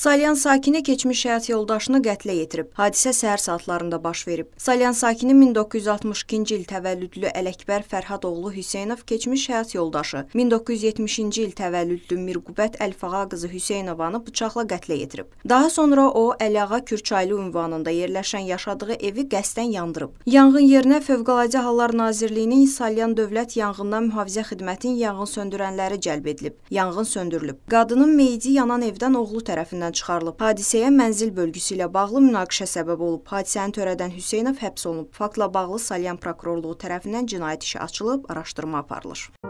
Salyan sakini keçmiş həyat yoldaşını qətlə yetirib. Hadisə səhər saatlarında baş verib. Salyan sakini 1962-ci il təvəllüdlü Ələkbər Fərhadoğlu Hüseynov keçmiş həyat yoldaşı, 1970-ci il təvəllüdlü Mirqubət Əlfağa qızı Hüseynovanı bıçaqla qətlə yetirib. Daha sonra o Əliağa Kürçaylı ünvanında yerləşən yaşadığı evi qəsdən yandırıb. Yanğın yerinə Fövqəladə Hallar Nazirliyinin Salyan Dövlət Yanğından Mühafizə Xidmətinin yanğın söndürənləri cəlb edilib. Yanğın söndürülüb. Qadının meyidi yanan evdən oğlu tərəfindən qüvvədən çıxarılıb. Hadisəyə mənzil bölgüsü ilə bağlı münaqişə səbəb olub. Hadisəni törədən Hüseynov həbs olunub. Faktla bağlı Salyan prokurorluğu tərəfindən cinayət işi açılıb, araşdırma aparılır.